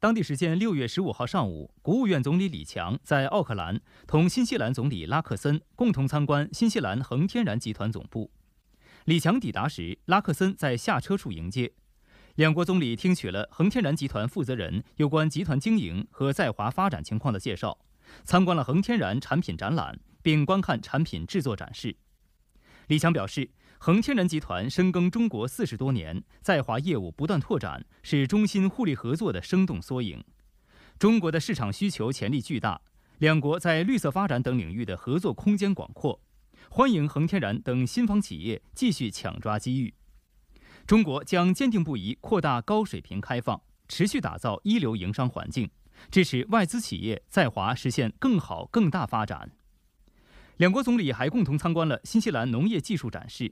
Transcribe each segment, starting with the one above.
当地时间六月十五号上午，国务院总理李强在奥克兰同新西兰总理拉克森共同参观新西兰恒天然集团总部。李强抵达时，拉克森在下车处迎接。两国总理听取了恒天然集团负责人有关集团经营和在华发展情况的介绍，参观了恒天然产品展览，并观看产品制作展示。李强表示，恒天然集团深耕中国四十多年，在华业务不断拓展，是中新互利合作的生动缩影。中国的市场需求潜力巨大，两国在绿色发展等领域的合作空间广阔，欢迎恒天然等新方企业继续抢抓机遇。中国将坚定不移扩大高水平开放，持续打造一流营商环境，支持外资企业在华实现更好更大发展。两国总理还共同参观了新西兰农业技术展示。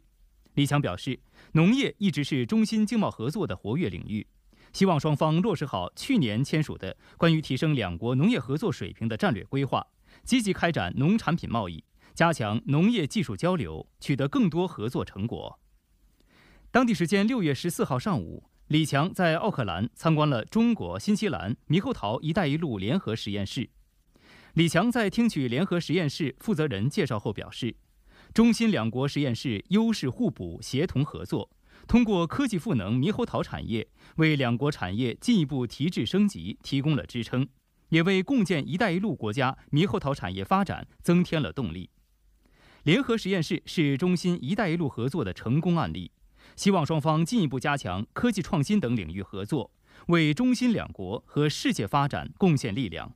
李强表示，农业一直是中新经贸合作的活跃领域，希望双方落实好去年签署的关于提升两国农业合作水平的战略规划，积极开展农产品贸易，加强农业技术交流，取得更多合作成果。当地时间六月十四号上午，李强在奥克兰参观了中国新西兰猕猴桃“一带一路”联合实验室。李强在听取联合实验室负责人介绍后表示，中新两国实验室优势互补、协同合作，通过科技赋能猕猴桃产业，为两国产业进一步提质升级提供了支撑，也为共建“一带一路”国家猕猴桃产业发展增添了动力。联合实验室是中新“一带一路”合作的成功案例，希望双方进一步加强科技创新等领域合作，为中新两国和世界发展贡献力量。